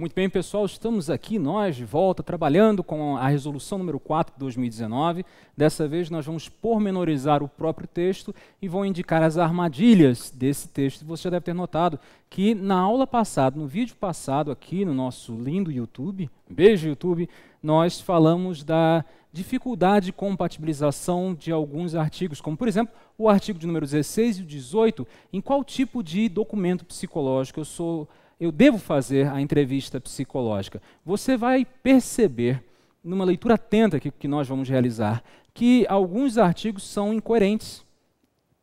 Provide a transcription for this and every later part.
Muito bem, pessoal, estamos aqui nós de volta trabalhando com a resolução número 4 de 2019. Dessa vez nós vamos pormenorizar o próprio texto e vou indicar as armadilhas desse texto. Você já deve ter notado que na aula passada, no vídeo passado aqui no nosso lindo YouTube, beijo YouTube, nós falamos da dificuldade de compatibilização de alguns artigos, como por exemplo o artigo de número 16 e o 18, em qual tipo de documento psicológico eu sou eu devo fazer a entrevista psicológica, você vai perceber, numa leitura atenta que, que nós vamos realizar, que alguns artigos são incoerentes.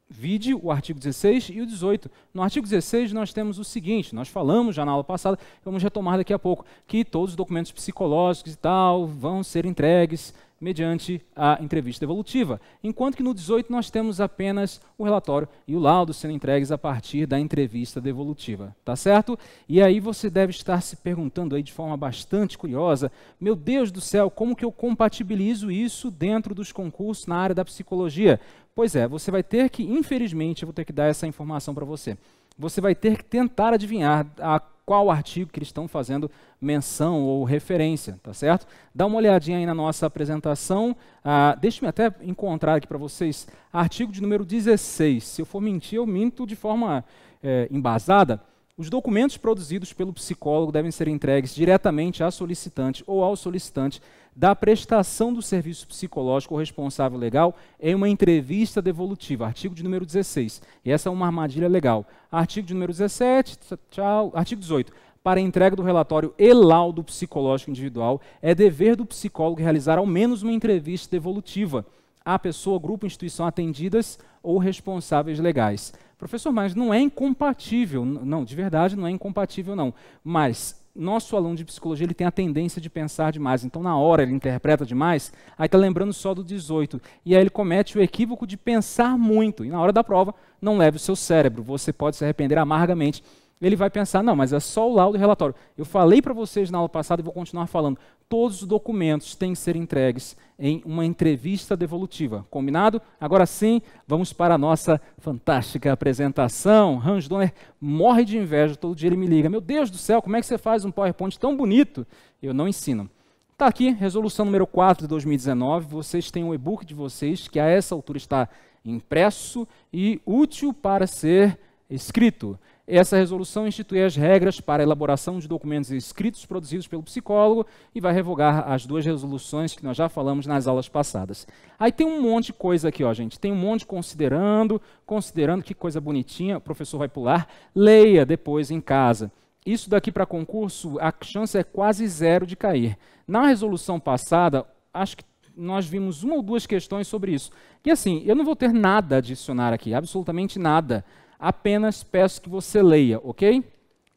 Vide o artigo 16 e o 18. No artigo 16 nós temos o seguinte, nós falamos já na aula passada, vamos retomar daqui a pouco, que todos os documentos psicológicos e tal vão ser entregues mediante a entrevista evolutiva, enquanto que no 18 nós temos apenas o relatório e o laudo sendo entregues a partir da entrevista devolutiva, tá certo? E aí você deve estar se perguntando aí de forma bastante curiosa, meu Deus do céu, como que eu compatibilizo isso dentro dos concursos na área da psicologia? Pois é, você vai ter que, infelizmente, eu vou ter que dar essa informação para você. Você vai ter que tentar adivinhar a qual artigo que eles estão fazendo menção ou referência, tá certo? Dá uma olhadinha aí na nossa apresentação. Ah, Deixe-me até encontrar aqui para vocês artigo de número 16. Se eu for mentir, eu minto de forma é, embasada. Os documentos produzidos pelo psicólogo devem ser entregues diretamente à solicitante ou ao solicitante da prestação do serviço psicológico ao responsável legal em uma entrevista devolutiva, artigo de número 16. E essa é uma armadilha legal. Artigo de número 17, tchau, artigo 18. Para a entrega do relatório e laudo psicológico individual, é dever do psicólogo realizar ao menos uma entrevista devolutiva à pessoa, grupo, instituição atendidas ou responsáveis legais. Professor, mas não é incompatível. Não, de verdade não é incompatível, não. Mas nosso aluno de psicologia ele tem a tendência de pensar demais. Então, na hora, ele interpreta demais, aí está lembrando só do 18. E aí ele comete o equívoco de pensar muito. E na hora da prova, não leve o seu cérebro. Você pode se arrepender amargamente ele vai pensar, não, mas é só o laudo e relatório. Eu falei para vocês na aula passada e vou continuar falando. Todos os documentos têm que ser entregues em uma entrevista devolutiva. Combinado? Agora sim, vamos para a nossa fantástica apresentação. Hans Donner morre de inveja, todo dia ele me liga. Meu Deus do céu, como é que você faz um PowerPoint tão bonito? Eu não ensino. Está aqui, resolução número 4 de 2019. Vocês têm um e-book de vocês que a essa altura está impresso e útil para ser escrito. Essa resolução institui as regras para a elaboração de documentos escritos produzidos pelo psicólogo e vai revogar as duas resoluções que nós já falamos nas aulas passadas. Aí tem um monte de coisa aqui, ó, gente. Tem um monte de considerando, considerando que coisa bonitinha, o professor vai pular. Leia depois em casa. Isso daqui para concurso, a chance é quase zero de cair. Na resolução passada, acho que nós vimos uma ou duas questões sobre isso. E assim, eu não vou ter nada a adicionar aqui, absolutamente nada apenas peço que você leia, ok?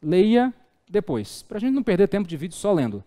Leia depois, para a gente não perder tempo de vídeo só lendo.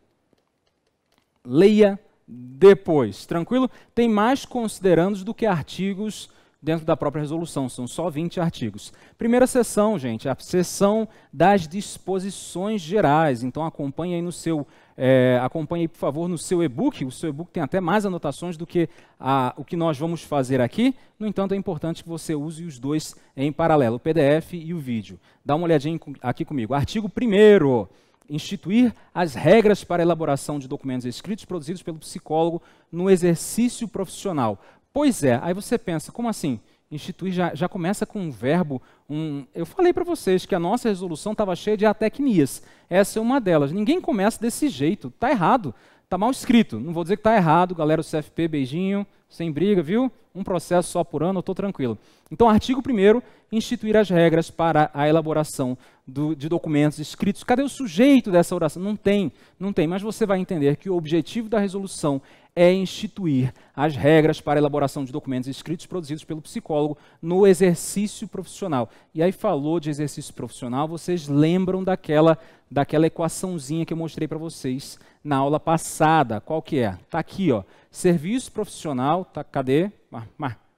Leia depois, tranquilo? Tem mais considerandos do que artigos dentro da própria resolução, são só 20 artigos. Primeira sessão, gente, a sessão das disposições gerais, então acompanhe aí no seu é, acompanhe, por favor, no seu e-book. O seu e-book tem até mais anotações do que a, o que nós vamos fazer aqui. No entanto, é importante que você use os dois em paralelo, o PDF e o vídeo. Dá uma olhadinha aqui comigo. Artigo 1 instituir as regras para elaboração de documentos escritos produzidos pelo psicólogo no exercício profissional. Pois é, aí você pensa, como assim? Instituir já, já começa com um verbo. Um, eu falei para vocês que a nossa resolução estava cheia de atecnias. Essa é uma delas. Ninguém começa desse jeito. Está errado. Está mal escrito. Não vou dizer que está errado, galera. do CFP, beijinho, sem briga, viu? Um processo só por ano, eu estou tranquilo. Então, artigo 1 instituir as regras para a elaboração do, de documentos escritos. Cadê o sujeito dessa oração? Não tem, não tem. Mas você vai entender que o objetivo da resolução é instituir as regras para a elaboração de documentos escritos produzidos pelo psicólogo no exercício profissional. E aí falou de exercício profissional, vocês lembram daquela daquela equaçãozinha que eu mostrei para vocês na aula passada? Qual que é? Tá aqui, ó. Serviço profissional, tá cadê?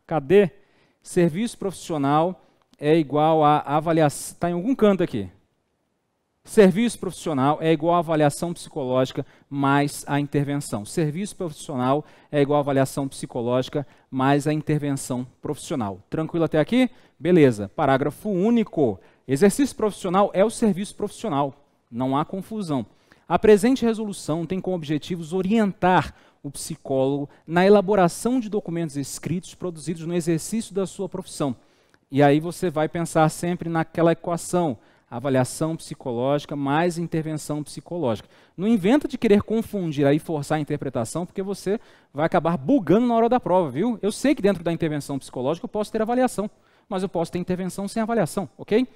cadê? Serviço profissional é igual a avaliação, tá em algum canto aqui. Serviço profissional é igual à avaliação psicológica mais a intervenção. Serviço profissional é igual à avaliação psicológica mais a intervenção profissional. Tranquilo até aqui? Beleza. Parágrafo único. Exercício profissional é o serviço profissional. Não há confusão. A presente resolução tem como objetivos orientar o psicólogo na elaboração de documentos escritos produzidos no exercício da sua profissão. E aí você vai pensar sempre naquela equação avaliação psicológica mais intervenção psicológica. Não inventa de querer confundir aí, forçar a interpretação, porque você vai acabar bugando na hora da prova, viu? Eu sei que dentro da intervenção psicológica eu posso ter avaliação, mas eu posso ter intervenção sem avaliação, ok?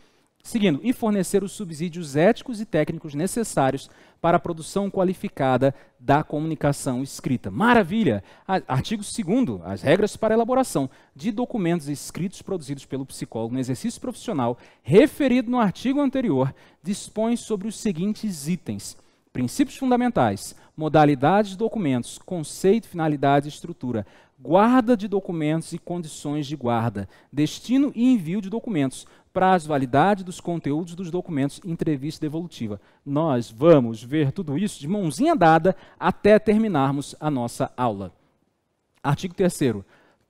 Seguindo, e fornecer os subsídios éticos e técnicos necessários para a produção qualificada da comunicação escrita. Maravilha! Artigo 2 as regras para elaboração de documentos escritos produzidos pelo psicólogo no exercício profissional, referido no artigo anterior, dispõe sobre os seguintes itens: princípios fundamentais, modalidades de documentos, conceito, finalidade e estrutura, guarda de documentos e condições de guarda, destino e envio de documentos, prazo de validade dos conteúdos dos documentos entrevista devolutiva. Nós vamos ver tudo isso de mãozinha dada até terminarmos a nossa aula. Artigo 3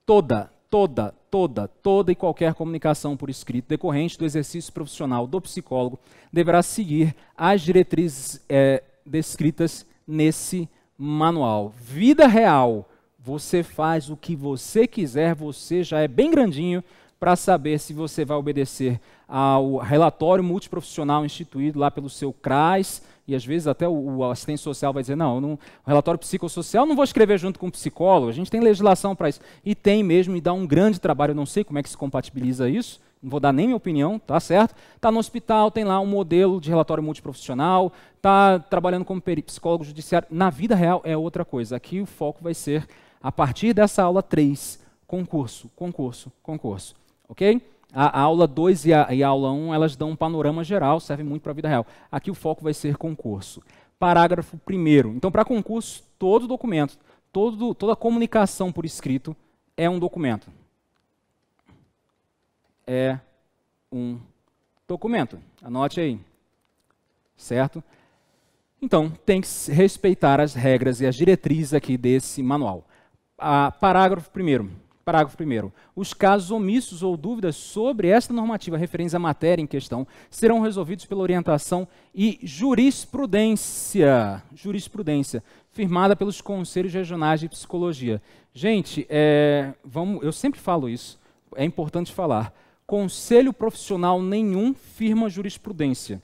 Toda, toda, toda, toda e qualquer comunicação por escrito decorrente do exercício profissional do psicólogo deverá seguir as diretrizes é, descritas nesse manual. Vida real, você faz o que você quiser, você já é bem grandinho, para saber se você vai obedecer ao relatório multiprofissional instituído lá pelo seu CRAS, e às vezes até o, assistente social vai dizer, não, não, relatório psicossocial não vou escrever junto com o psicólogo, a gente tem legislação para isso. E tem mesmo, e dá um grande trabalho, eu não sei como é que se compatibiliza isso, não vou dar nem minha opinião, tá certo? Tá no hospital, tem lá um modelo de relatório multiprofissional, tá trabalhando como psicólogo judiciário. Na vida real é outra coisa. Aqui o foco vai ser a partir dessa aula 3, concurso, concurso, concurso ok? A, a aula 2 e a, e a aula 1, um, elas dão um panorama geral, servem muito para a vida real. Aqui o foco vai ser concurso. Parágrafo 1 Então, para concurso, todo documento, todo, toda comunicação por escrito é um documento. É um documento. Anote aí. Certo? Então, tem que respeitar as regras e as diretrizes aqui desse manual. A, parágrafo 1 Parágrafo 1. Os casos omissos ou dúvidas sobre esta normativa referentes à matéria em questão serão resolvidos pela orientação e jurisprudência, jurisprudência firmada pelos conselhos regionais de psicologia. Gente, é, vamos, eu sempre falo isso, é importante falar. Conselho profissional nenhum firma jurisprudência.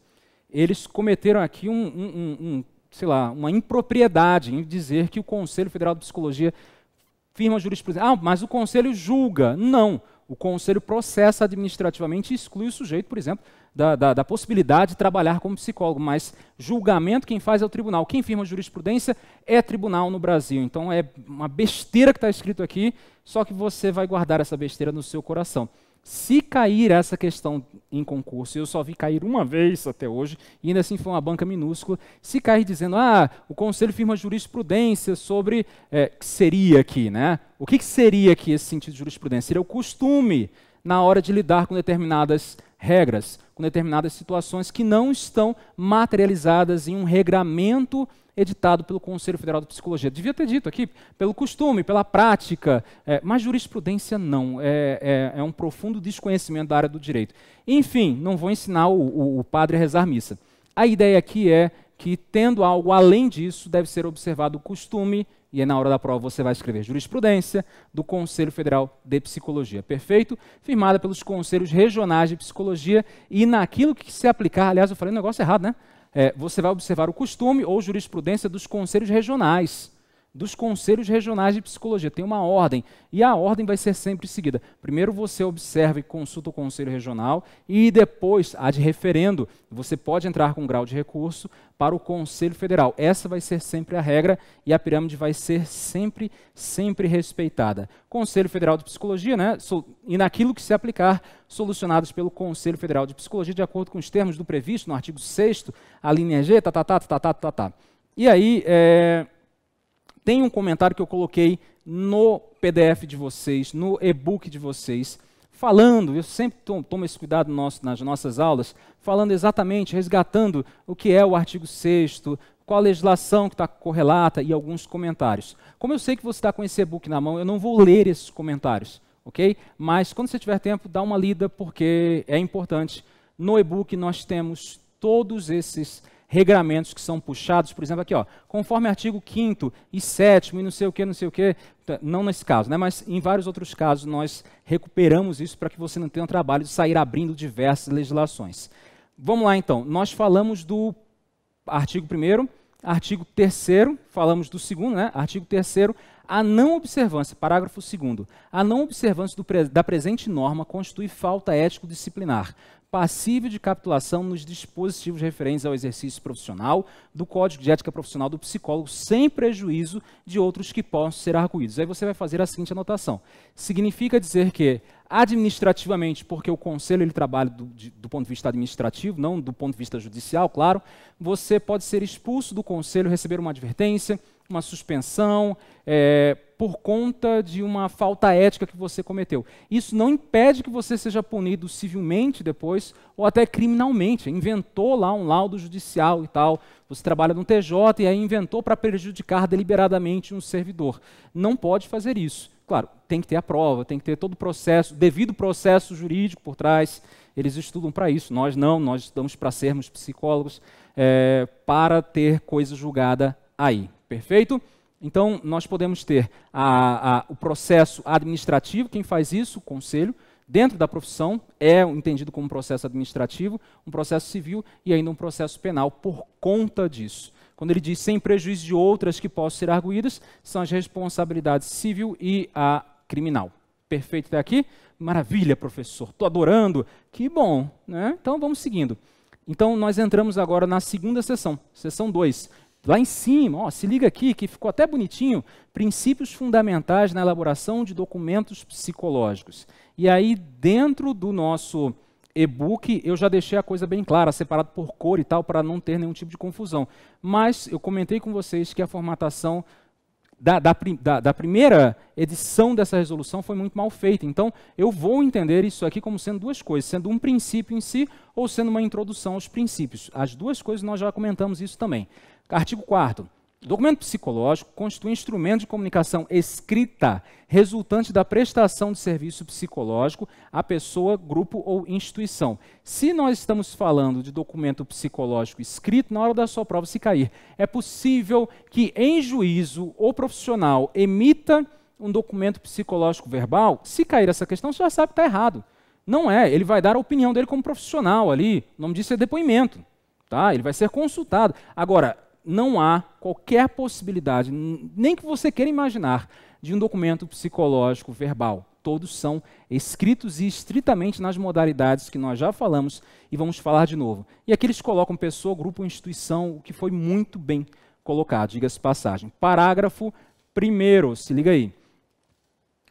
Eles cometeram aqui um, um, um sei lá, uma impropriedade em dizer que o Conselho Federal de Psicologia firma jurisprudência. Ah, mas o conselho julga. Não. O conselho processa administrativamente e exclui o sujeito, por exemplo, da, da, da, possibilidade de trabalhar como psicólogo, mas julgamento quem faz é o tribunal. Quem firma jurisprudência é tribunal no Brasil. Então é uma besteira que está escrito aqui, só que você vai guardar essa besteira no seu coração. Se cair essa questão em concurso, eu só vi cair uma vez até hoje, e ainda assim foi uma banca minúscula, se cair dizendo, ah, o Conselho firma jurisprudência sobre, é, que seria aqui, né? O que, que seria aqui esse sentido de jurisprudência? Seria o costume na hora de lidar com determinadas regras com determinadas situações que não estão materializadas em um regramento editado pelo Conselho Federal de Psicologia. Devia ter dito aqui, pelo costume, pela prática, é, mas jurisprudência não. É, é, é, um profundo desconhecimento da área do direito. Enfim, não vou ensinar o, o, o padre a rezar missa. A ideia aqui é que, tendo algo além disso, deve ser observado o costume e aí na hora da prova você vai escrever jurisprudência do Conselho Federal de Psicologia, perfeito? Firmada pelos conselhos regionais de psicologia e naquilo que se aplicar, aliás, eu falei um negócio errado, né? É, você vai observar o costume ou jurisprudência dos conselhos regionais dos conselhos regionais de psicologia. Tem uma ordem e a ordem vai ser sempre seguida. Primeiro você observa e consulta o conselho regional e depois a de referendo. Você pode entrar com grau de recurso para o conselho federal. Essa vai ser sempre a regra e a pirâmide vai ser sempre, sempre respeitada. Conselho Federal de Psicologia, né? E naquilo que se aplicar, solucionados pelo Conselho Federal de Psicologia de acordo com os termos do previsto no artigo 6 a linha G, tá, tá, tá, tá, tá, tá, tá. E aí, é tem um comentário que eu coloquei no PDF de vocês, no e-book de vocês, falando, eu sempre tomo esse cuidado nosso, nas nossas aulas, falando exatamente, resgatando o que é o artigo 6 qual a legislação que está correlata e alguns comentários. Como eu sei que você está com esse e-book na mão, eu não vou ler esses comentários, ok? Mas quando você tiver tempo, dá uma lida, porque é importante. No e-book nós temos todos esses regramentos que são puxados, por exemplo, aqui, ó, conforme artigo 5 e 7 e não sei o que, não sei o que, tá, não nesse caso, né, mas em vários outros casos nós recuperamos isso para que você não tenha o trabalho de sair abrindo diversas legislações. Vamos lá então, nós falamos do artigo 1 artigo 3 falamos do segundo, né? Artigo 3 a não observância, parágrafo 2 a não observância do, da presente norma constitui falta ético-disciplinar passível de capitulação nos dispositivos referentes ao exercício profissional do Código de Ética Profissional do Psicólogo, sem prejuízo de outros que possam ser arguídos. Aí você vai fazer a seguinte anotação. Significa dizer que, administrativamente, porque o conselho ele trabalha do, de, do ponto de vista administrativo, não do ponto de vista judicial, claro, você pode ser expulso do conselho, receber uma advertência, uma suspensão é, por conta de uma falta ética que você cometeu. Isso não impede que você seja punido civilmente depois ou até criminalmente. Inventou lá um laudo judicial e tal. Você trabalha no TJ e aí inventou para prejudicar deliberadamente um servidor. Não pode fazer isso. Claro, tem que ter a prova, tem que ter todo o processo, devido processo jurídico por trás. Eles estudam para isso. Nós não, nós estudamos para sermos psicólogos, é, para ter coisa julgada aí. Perfeito? Então, nós podemos ter a, a, o processo administrativo, quem faz isso? O conselho. Dentro da profissão, é entendido como um processo administrativo, um processo civil e ainda um processo penal por conta disso. Quando ele diz sem prejuízo de outras que possam ser arguídas, são as responsabilidades civil e a criminal. Perfeito até aqui? Maravilha, professor, estou adorando. Que bom, né? Então vamos seguindo. Então nós entramos agora na segunda sessão, sessão 2, lá em cima, ó, se liga aqui que ficou até bonitinho, princípios fundamentais na elaboração de documentos psicológicos. E aí dentro do nosso e-book, eu já deixei a coisa bem clara, separado por cor e tal, para não ter nenhum tipo de confusão. Mas eu comentei com vocês que a formatação da, da, da, da, primeira edição dessa resolução foi muito mal feita. Então, eu vou entender isso aqui como sendo duas coisas, sendo um princípio em si ou sendo uma introdução aos princípios. As duas coisas nós já comentamos isso também. Artigo 4 Documento psicológico constitui instrumento de comunicação escrita resultante da prestação de serviço psicológico à pessoa, grupo ou instituição. Se nós estamos falando de documento psicológico escrito, na hora da sua prova se cair, é possível que em juízo o profissional emita um documento psicológico verbal. Se cair essa questão, você já sabe que está errado. Não é, ele vai dar a opinião dele como profissional ali. O nome disso é depoimento. Tá? Ele vai ser consultado. Agora, não há qualquer possibilidade, nem que você queira imaginar, de um documento psicológico verbal. Todos são escritos e estritamente nas modalidades que nós já falamos e vamos falar de novo. E aqui eles colocam pessoa, grupo, instituição, o que foi muito bem colocado, diga-se passagem. Parágrafo 1, se liga aí.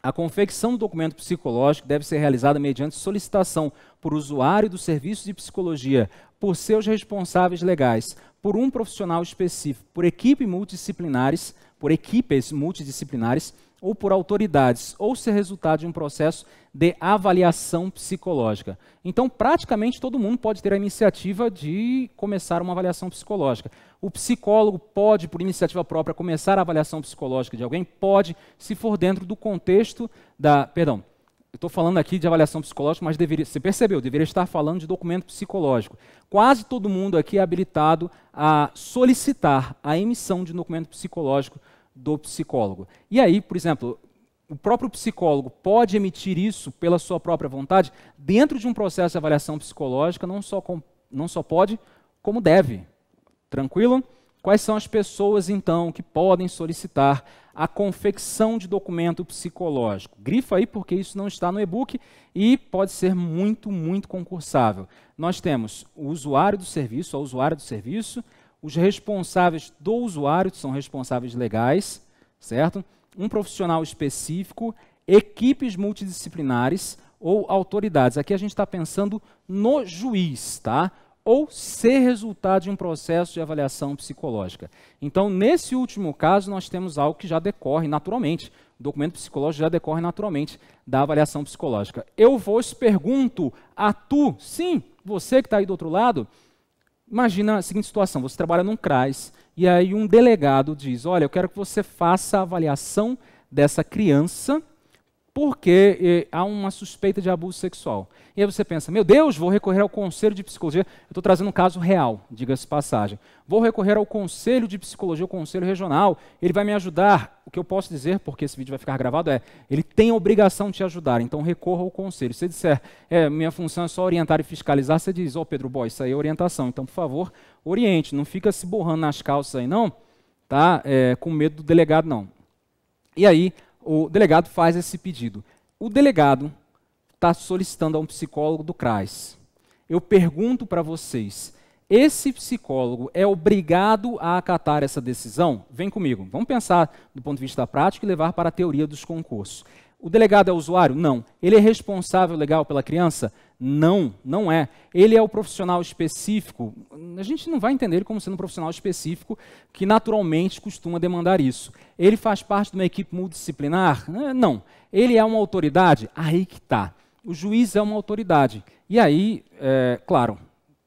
A confecção do documento psicológico deve ser realizada mediante solicitação por usuário do serviço de psicologia, por seus responsáveis legais, por um profissional específico, por equipe multidisciplinares, por equipes multidisciplinares ou por autoridades, ou ser resultado de um processo de avaliação psicológica. Então, praticamente todo mundo pode ter a iniciativa de começar uma avaliação psicológica. O psicólogo pode, por iniciativa própria, começar a avaliação psicológica de alguém? Pode, se for dentro do contexto da. Perdão, eu estou falando aqui de avaliação psicológica, mas deveria, você percebeu, deveria estar falando de documento psicológico. Quase todo mundo aqui é habilitado a solicitar a emissão de um documento psicológico do psicólogo. E aí, por exemplo, o próprio psicólogo pode emitir isso pela sua própria vontade dentro de um processo de avaliação psicológica, não só, com, não só pode, como deve. Tranquilo? Quais são as pessoas, então, que podem solicitar a confecção de documento psicológico. Grifa aí porque isso não está no e-book e pode ser muito, muito concursável. Nós temos o usuário do serviço, a usuária do serviço, os responsáveis do usuário, que são responsáveis legais, certo? Um profissional específico, equipes multidisciplinares ou autoridades. Aqui a gente está pensando no juiz, tá? ou ser resultado de um processo de avaliação psicológica. Então, nesse último caso, nós temos algo que já decorre naturalmente. O documento psicológico já decorre naturalmente da avaliação psicológica. Eu vos pergunto a tu, sim, você que está aí do outro lado, imagina a seguinte situação: você trabalha num CRAS e aí um delegado diz: Olha, eu quero que você faça a avaliação dessa criança porque eh, há uma suspeita de abuso sexual. E aí você pensa, meu Deus, vou recorrer ao conselho de psicologia. Eu estou trazendo um caso real, diga-se passagem. Vou recorrer ao conselho de psicologia, o conselho regional. Ele vai me ajudar. O que eu posso dizer, porque esse vídeo vai ficar gravado, é: ele tem a obrigação de te ajudar, então recorra ao conselho. Se você disser, é, minha função é só orientar e fiscalizar, você diz, ó oh, Pedro Boy, isso aí é orientação. Então, por favor, oriente. Não fica se borrando nas calças aí, não, tá? É, com medo do delegado, não. E aí, o delegado faz esse pedido. O delegado está solicitando a um psicólogo do CRAS. Eu pergunto para vocês, esse psicólogo é obrigado a acatar essa decisão? Vem comigo, vamos pensar do ponto de vista da prática e levar para a teoria dos concursos. O delegado é usuário? Não. Ele é responsável legal pela criança? Não, não é. Ele é o profissional específico. A gente não vai entender ele como sendo um profissional específico que naturalmente costuma demandar isso. Ele faz parte de uma equipe multidisciplinar? É, não. Ele é uma autoridade? Aí que está. O juiz é uma autoridade. E aí, é, claro,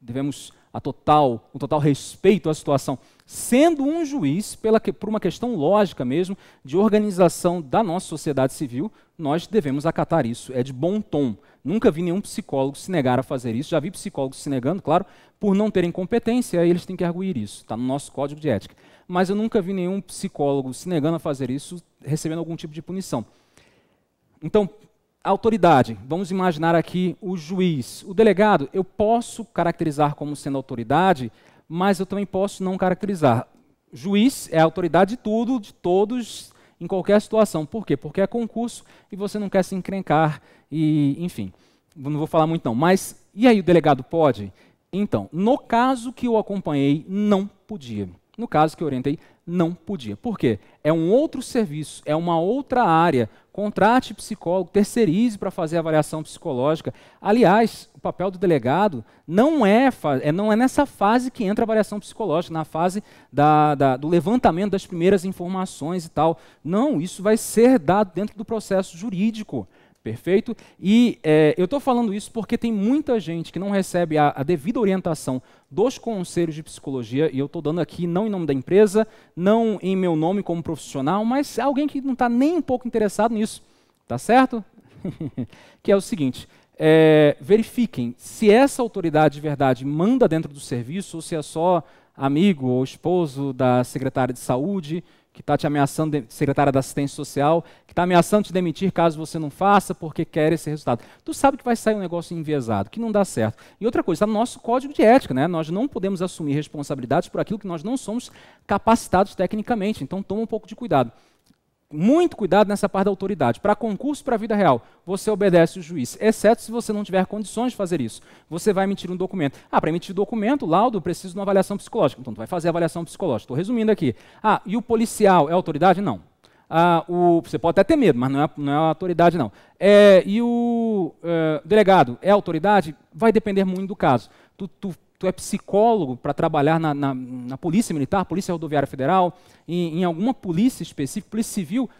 devemos a total, o total respeito à situação sendo um juiz, pela, por uma questão lógica mesmo, de organização da nossa sociedade civil, nós devemos acatar isso. É de bom tom. Nunca vi nenhum psicólogo se negar a fazer isso. Já vi psicólogos se negando, claro, por não terem competência, eles têm que arguir isso. Está no nosso código de ética. Mas eu nunca vi nenhum psicólogo se negando a fazer isso, recebendo algum tipo de punição. Então, autoridade. Vamos imaginar aqui o juiz. O delegado, eu posso caracterizar como sendo autoridade mas eu também posso não caracterizar. Juiz é a autoridade de tudo, de todos, em qualquer situação. Por quê? Porque é concurso e você não quer se encrencar e, enfim, não vou falar muito não. Mas e aí o delegado pode? Então, no caso que eu acompanhei, não podia. No caso que eu orientei, não podia. Por quê? É um outro serviço, é uma outra área. Contrate psicólogo, terceirize para fazer avaliação psicológica. Aliás, o papel do delegado não é, é, não é nessa fase que entra a avaliação psicológica, na fase da, da, do levantamento das primeiras informações e tal. Não, isso vai ser dado dentro do processo jurídico. Perfeito? E é, eu estou falando isso porque tem muita gente que não recebe a, a devida orientação dos conselhos de psicologia, e eu estou dando aqui não em nome da empresa, não em meu nome como profissional, mas alguém que não está nem um pouco interessado nisso, tá certo? que é o seguinte: é, verifiquem se essa autoridade de verdade manda dentro do serviço ou se é só amigo ou esposo da secretária de saúde que está te ameaçando, secretária da assistência social, que está ameaçando te demitir caso você não faça, porque quer esse resultado. Tu sabe que vai sair um negócio enviesado, que não dá certo. E outra coisa, está no nosso código de ética, né? Nós não podemos assumir responsabilidades por aquilo que nós não somos capacitados tecnicamente. Então toma um pouco de cuidado muito cuidado nessa parte da autoridade. Para concurso para a vida real, você obedece o juiz, exceto se você não tiver condições de fazer isso. Você vai emitir um documento. Ah, para emitir documento, laudo, preciso de uma avaliação psicológica. Então, tu vai fazer a avaliação psicológica. Estou resumindo aqui. Ah, e o policial é autoridade? Não. Ah, o, você pode até ter medo, mas não é, não é autoridade, não. É, e o é, delegado é autoridade? Vai depender muito do caso. Tu, tu tu é psicólogo para trabalhar na, na, na, Polícia Militar, Polícia Rodoviária Federal, em, em alguma polícia específica, Polícia Civil,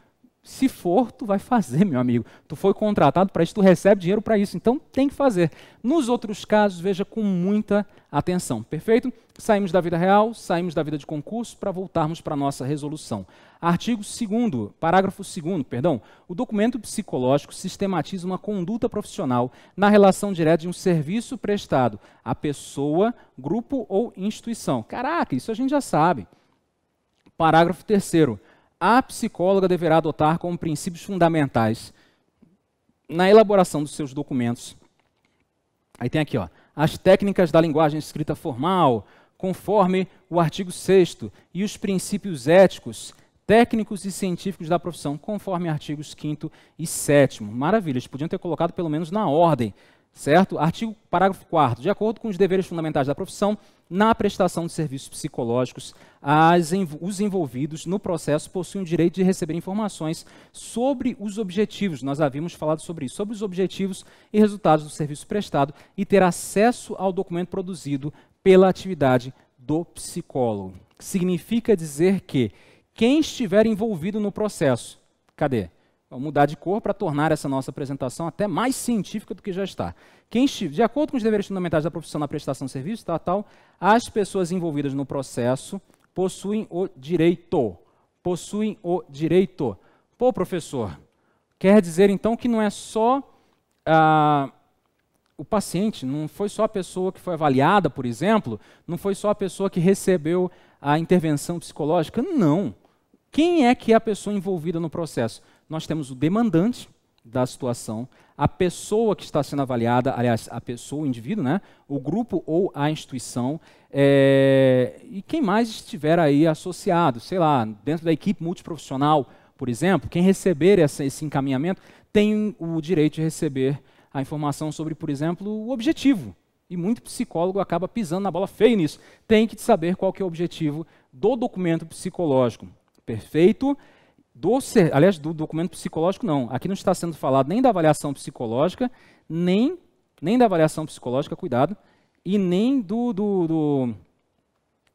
se for, tu vai fazer, meu amigo. Tu foi contratado para isso, tu recebe dinheiro para isso, então tem que fazer. Nos outros casos, veja com muita atenção, perfeito? Saímos da vida real, saímos da vida de concurso para voltarmos para a nossa resolução. Artigo 2 parágrafo 2 perdão. O documento psicológico sistematiza uma conduta profissional na relação direta de um serviço prestado a pessoa, grupo ou instituição. Caraca, isso a gente já sabe. Parágrafo 3 a psicóloga deverá adotar como princípios fundamentais na elaboração dos seus documentos. Aí tem aqui, ó, as técnicas da linguagem escrita formal, conforme o artigo 6 e os princípios éticos, técnicos e científicos da profissão, conforme artigos 5 e 7 Maravilha, eles podiam ter colocado pelo menos na ordem, Certo? Artigo, parágrafo 4 De acordo com os deveres fundamentais da profissão, na prestação de serviços psicológicos, as, os envolvidos no processo possuem o direito de receber informações sobre os objetivos, nós havíamos falado sobre isso, sobre os objetivos e resultados do serviço prestado e ter acesso ao documento produzido pela atividade do psicólogo. Significa dizer que quem estiver envolvido no processo, cadê? Vamos mudar de cor para tornar essa nossa apresentação até mais científica do que já está. Quem de acordo com os deveres fundamentais da profissão na prestação de serviço estatal, as pessoas envolvidas no processo possuem o direito. Possuem o direito. Pô, professor, quer dizer então que não é só ah, o paciente, não foi só a pessoa que foi avaliada, por exemplo, não foi só a pessoa que recebeu a intervenção psicológica? Não. Quem é que é a pessoa envolvida no processo? nós temos o demandante da situação, a pessoa que está sendo avaliada, aliás, a pessoa, o indivíduo, né? o grupo ou a instituição, é, e quem mais estiver aí associado, sei lá, dentro da equipe multiprofissional, por exemplo, quem receber essa, esse encaminhamento tem o direito de receber a informação sobre, por exemplo, o objetivo. E muito psicólogo acaba pisando na bola feia nisso. Tem que saber qual que é o objetivo do documento psicológico. Perfeito? do, aliás, do documento psicológico, não. Aqui não está sendo falado nem da avaliação psicológica, nem, nem da avaliação psicológica, cuidado, e nem do, do, do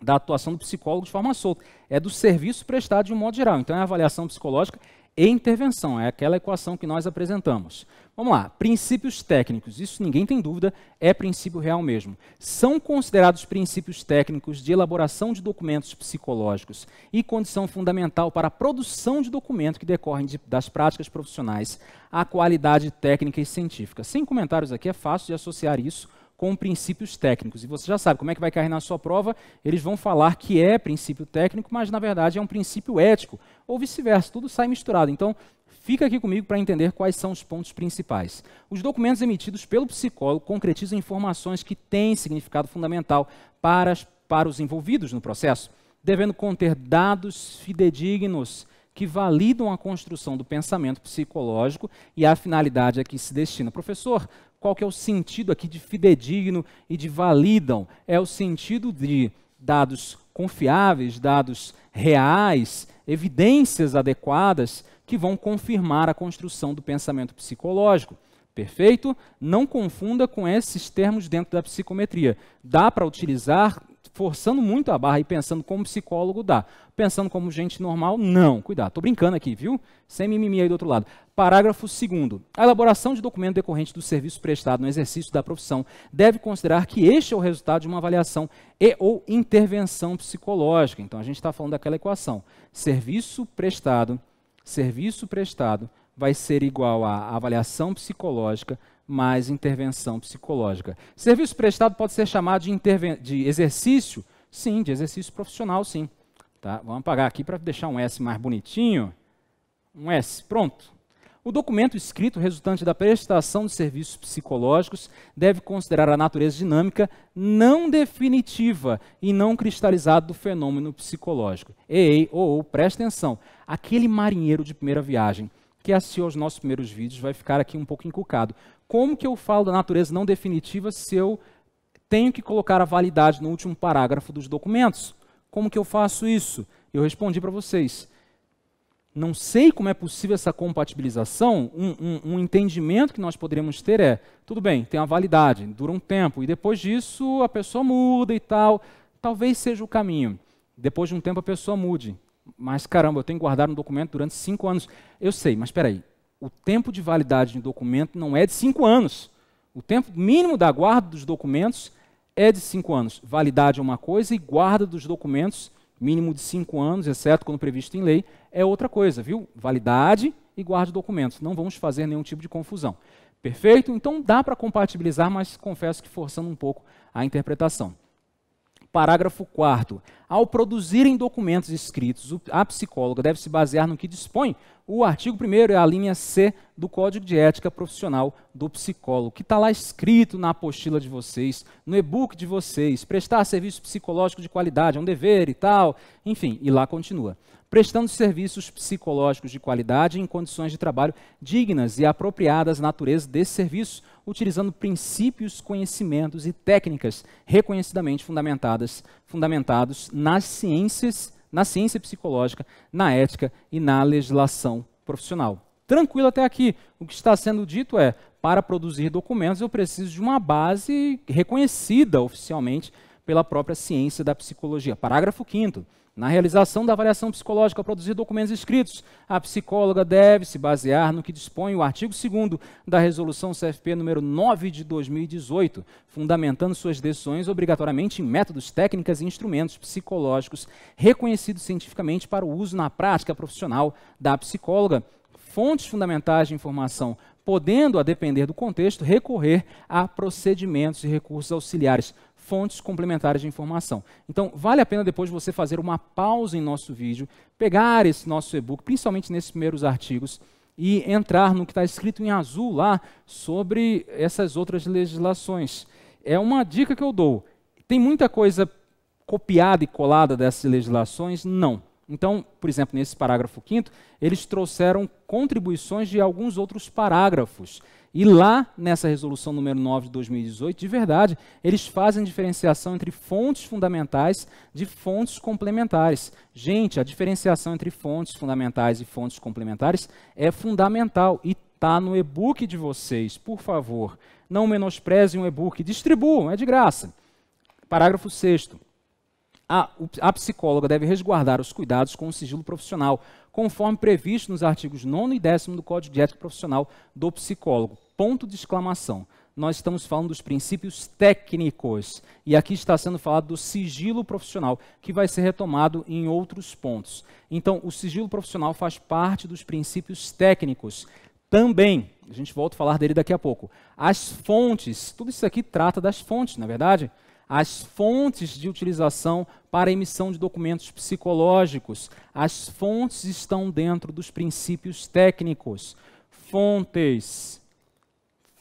da atuação do psicólogo de forma solta. É do serviço prestado de um modo geral. Então, é a avaliação psicológica e intervenção. É aquela equação que nós apresentamos. Vamos lá, princípios técnicos. Isso ninguém tem dúvida, é princípio real mesmo. São considerados princípios técnicos de elaboração de documentos psicológicos e condição fundamental para a produção de documento que decorrem de, das práticas profissionais à qualidade técnica e científica. Sem comentários aqui, é fácil de associar isso com princípios técnicos. E você já sabe como é que vai cair na sua prova, eles vão falar que é princípio técnico, mas na verdade é um princípio ético, ou vice-versa, tudo sai misturado. Então, Fica aqui comigo para entender quais são os pontos principais. Os documentos emitidos pelo psicólogo concretizam informações que têm significado fundamental para, as, para os envolvidos no processo, devendo conter dados fidedignos que validam a construção do pensamento psicológico e a finalidade a que se destina. Professor, qual que é o sentido aqui de fidedigno e de validam? É o sentido de dados confiáveis, dados reais, evidências adequadas que vão confirmar a construção do pensamento psicológico. Perfeito? Não confunda com esses termos dentro da psicometria. Dá para utilizar forçando muito a barra e pensando como psicólogo dá. Pensando como gente normal, não. Cuidado, estou brincando aqui, viu? Sem mimimi aí do outro lado. Parágrafo 2. A elaboração de documento decorrente do serviço prestado no exercício da profissão deve considerar que este é o resultado de uma avaliação e ou intervenção psicológica. Então a gente está falando daquela equação. Serviço prestado, serviço prestado vai ser igual a avaliação psicológica mais intervenção psicológica. Serviço prestado pode ser chamado de, de exercício? Sim, de exercício profissional, sim. Tá? Vamos apagar aqui para deixar um S mais bonitinho. Um S, pronto. O documento escrito resultante da prestação de serviços psicológicos deve considerar a natureza dinâmica não definitiva e não cristalizada do fenômeno psicológico. Ei, ou, ou, presta atenção. Aquele marinheiro de primeira viagem que assistiu aos nossos primeiros vídeos vai ficar aqui um pouco encucado como que eu falo da natureza não definitiva se eu tenho que colocar a validade no último parágrafo dos documentos? Como que eu faço isso? Eu respondi para vocês. Não sei como é possível essa compatibilização. Um, um, um, entendimento que nós poderíamos ter é: tudo bem, tem a validade, dura um tempo, e depois disso a pessoa muda e tal. Talvez seja o caminho. Depois de um tempo a pessoa mude. Mas caramba, eu tenho que guardar um documento durante cinco anos. Eu sei, mas espera aí o tempo de validade de um documento não é de cinco anos. O tempo mínimo da guarda dos documentos é de cinco anos. Validade é uma coisa e guarda dos documentos, mínimo de cinco anos, exceto quando previsto em lei, é outra coisa, viu? Validade e guarda de documentos. Não vamos fazer nenhum tipo de confusão. Perfeito? Então dá para compatibilizar, mas confesso que forçando um pouco a interpretação. Parágrafo 4 ao produzirem documentos escritos, a psicóloga deve se basear no que dispõe o artigo 1 é a linha C do Código de Ética Profissional do Psicólogo, que está lá escrito na apostila de vocês, no e-book de vocês. Prestar serviço psicológico de qualidade é um dever e tal. Enfim, e lá continua. Prestando serviços psicológicos de qualidade em condições de trabalho dignas e apropriadas à natureza desse serviço, utilizando princípios, conhecimentos e técnicas reconhecidamente fundamentadas fundamentados nas ciências, na ciência psicológica, na ética e na legislação profissional. Tranquilo até aqui. O que está sendo dito é: para produzir documentos, eu preciso de uma base reconhecida oficialmente pela própria ciência da psicologia. Parágrafo 5. Na realização da avaliação psicológica ao produzir documentos escritos, a psicóloga deve se basear no que dispõe o artigo 2 da Resolução CFP número 9 de 2018, fundamentando suas decisões obrigatoriamente em métodos, técnicas e instrumentos psicológicos reconhecidos cientificamente para o uso na prática profissional da psicóloga, fontes fundamentais de informação, podendo, a depender do contexto, recorrer a procedimentos e recursos auxiliares fontes complementares de informação. Então, vale a pena depois você fazer uma pausa em nosso vídeo, pegar esse nosso e-book, principalmente nesses primeiros artigos, e entrar no que está escrito em azul lá sobre essas outras legislações. É uma dica que eu dou. Tem muita coisa copiada e colada dessas legislações? Não. Então, por exemplo, nesse parágrafo quinto, eles trouxeram contribuições de alguns outros parágrafos. E lá, nessa resolução número 9 de 2018, de verdade, eles fazem diferenciação entre fontes fundamentais de fontes complementares. Gente, a diferenciação entre fontes fundamentais e fontes complementares é fundamental e está no e-book de vocês. Por favor, não menosprezem o e-book, distribuam, é de graça. Parágrafo 6 a, a psicóloga deve resguardar os cuidados com o sigilo profissional, conforme previsto nos artigos 9 e 10 do Código de Ética Profissional do Psicólogo. Ponto de exclamação. Nós estamos falando dos princípios técnicos. E aqui está sendo falado do sigilo profissional, que vai ser retomado em outros pontos. Então, o sigilo profissional faz parte dos princípios técnicos também, a gente volta a falar dele daqui a pouco, as fontes, tudo isso aqui trata das fontes, na é verdade? as fontes de utilização para emissão de documentos psicológicos. As fontes estão dentro dos princípios técnicos. Fontes.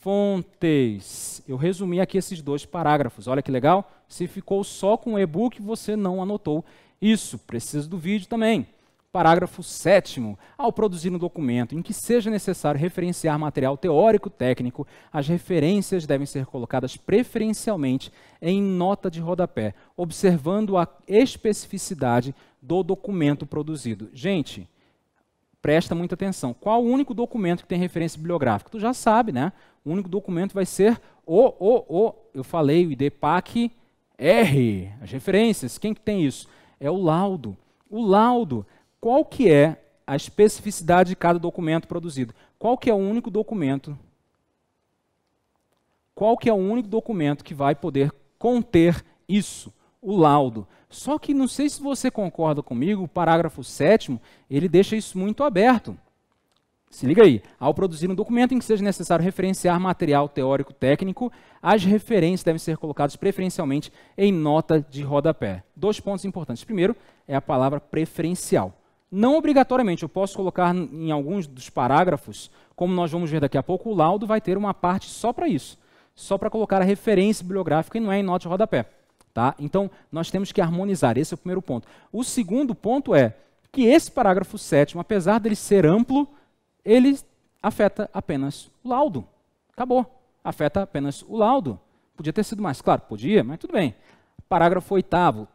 Fontes. Eu resumi aqui esses dois parágrafos. Olha que legal. Se ficou só com o e-book, você não anotou isso. Precisa do vídeo também. Parágrafo 7. Ao produzir um documento em que seja necessário referenciar material teórico técnico, as referências devem ser colocadas preferencialmente em nota de rodapé, observando a especificidade do documento produzido. Gente, presta muita atenção. Qual o único documento que tem referência bibliográfica? Tu já sabe, né? O único documento vai ser o, o, o. Eu falei, o IDPAC R. As referências. Quem que tem isso? É o laudo. O laudo qual que é a especificidade de cada documento produzido. Qual que é o único documento? Qual que é o único documento que vai poder conter isso, o laudo? Só que não sei se você concorda comigo, o parágrafo 7 ele deixa isso muito aberto. Se liga aí. Ao produzir um documento em que seja necessário referenciar material teórico técnico, as referências devem ser colocadas preferencialmente em nota de rodapé. Dois pontos importantes. Primeiro é a palavra preferencial. Não obrigatoriamente, eu posso colocar em alguns dos parágrafos, como nós vamos ver daqui a pouco, o laudo vai ter uma parte só para isso, só para colocar a referência bibliográfica e não é em nota de rodapé. Tá? Então, nós temos que harmonizar, esse é o primeiro ponto. O segundo ponto é que esse parágrafo sétimo, apesar dele ser amplo, ele afeta apenas o laudo. Acabou. Afeta apenas o laudo. Podia ter sido mais claro, podia, mas tudo bem. Parágrafo 8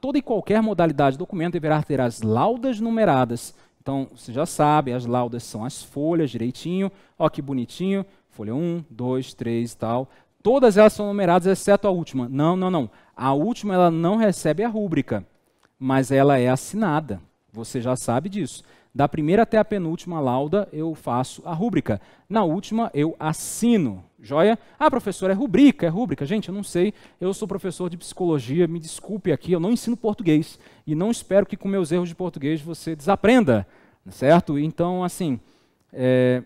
Toda e qualquer modalidade de documento deverá ter as laudas numeradas. Então, você já sabe, as laudas são as folhas direitinho. Ó que bonitinho. Folha 1, 2, 3 e tal. Todas elas são numeradas, exceto a última. Não, não, não. A última ela não recebe a rúbrica, mas ela é assinada. Você já sabe disso. Da primeira até a penúltima lauda, eu faço a rúbrica. Na última, eu assino. Joia? Ah, professor, é rubrica, é rúbrica. Gente, eu não sei, eu sou professor de psicologia, me desculpe aqui, eu não ensino português. E não espero que com meus erros de português você desaprenda, certo? Então, assim, é,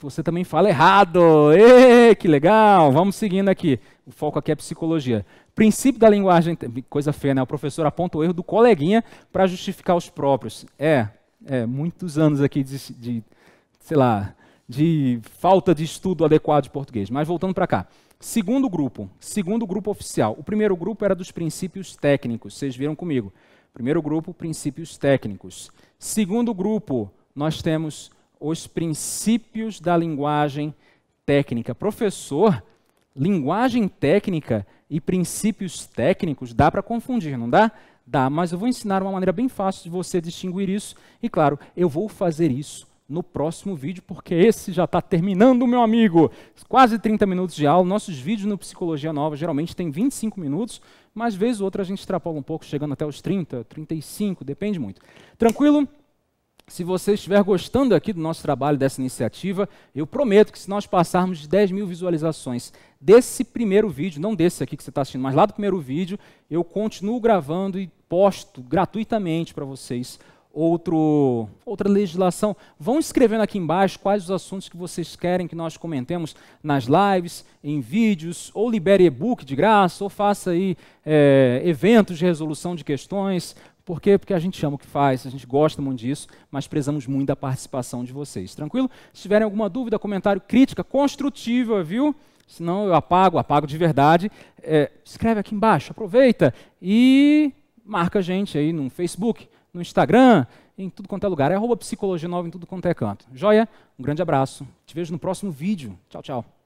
você também fala errado. Ê, que legal! Vamos seguindo aqui. O foco aqui é psicologia. Princípio da linguagem, coisa feia, né? O professor aponta o erro do coleguinha para justificar os próprios. É, é, muitos anos aqui de, de, sei lá, de falta de estudo adequado de português. Mas voltando para cá. Segundo grupo, segundo grupo oficial. O primeiro grupo era dos princípios técnicos, vocês viram comigo. Primeiro grupo, princípios técnicos. Segundo grupo, nós temos os princípios da linguagem técnica. Professor, linguagem técnica e princípios técnicos dá para confundir, não dá? Dá, mas eu vou ensinar uma maneira bem fácil de você distinguir isso. E claro, eu vou fazer isso no próximo vídeo, porque esse já está terminando, meu amigo. Quase 30 minutos de aula. Nossos vídeos no Psicologia Nova geralmente tem 25 minutos, mas vez ou outra a gente extrapola um pouco, chegando até os 30, 35, depende muito. Tranquilo? se você estiver gostando aqui do nosso trabalho, dessa iniciativa, eu prometo que se nós passarmos de 10 mil visualizações desse primeiro vídeo, não desse aqui que você está assistindo, mas lá do primeiro vídeo, eu continuo gravando e posto gratuitamente para vocês outro, outra legislação. Vão escrevendo aqui embaixo quais os assuntos que vocês querem que nós comentemos nas lives, em vídeos, ou libere e-book de graça, ou faça aí é, eventos de resolução de questões. Por quê? Porque a gente ama o que faz, a gente gosta muito disso, mas precisamos muito da participação de vocês. Tranquilo? Se tiverem alguma dúvida, comentário, crítica construtiva, viu? Senão eu apago, apago de verdade. É, escreve aqui embaixo, aproveita e marca a gente aí no Facebook, no Instagram, em tudo quanto é lugar. É arroba psicologia nova em tudo quanto é canto. Joia? Um grande abraço. Te vejo no próximo vídeo. Tchau, tchau.